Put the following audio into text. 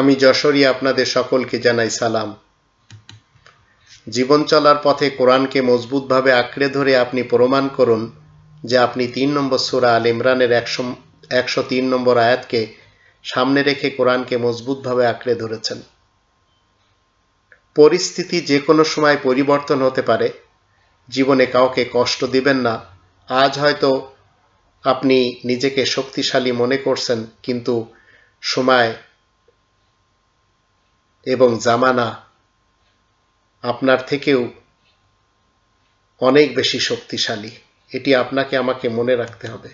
আমি যশোরই আপনাদের সকলকে জানাই সালাম জীবন চলার পথে কোরআনকে মজবুতভাবে আঁকড়ে ধরে আপনি প্রমাণ করুন যে আপনি তিন নম্বর সুরা আল ইমরানের একশো একশো তিন নম্বর আয়াতকে সামনে রেখে কোরআনকে মজবুতভাবে আঁকড়ে ধরেছেন পরিস্থিতি যে কোনো সময় পরিবর্তন হতে পারে জীবনে কাউকে কষ্ট দিবেন না আজ হয়তো আপনি নিজেকে শক্তিশালী মনে করছেন কিন্তু সময় এবং জামানা আপনার থেকেও অনেক বেশি শক্তিশালী এটি আপনাকে আমাকে মনে রাখতে হবে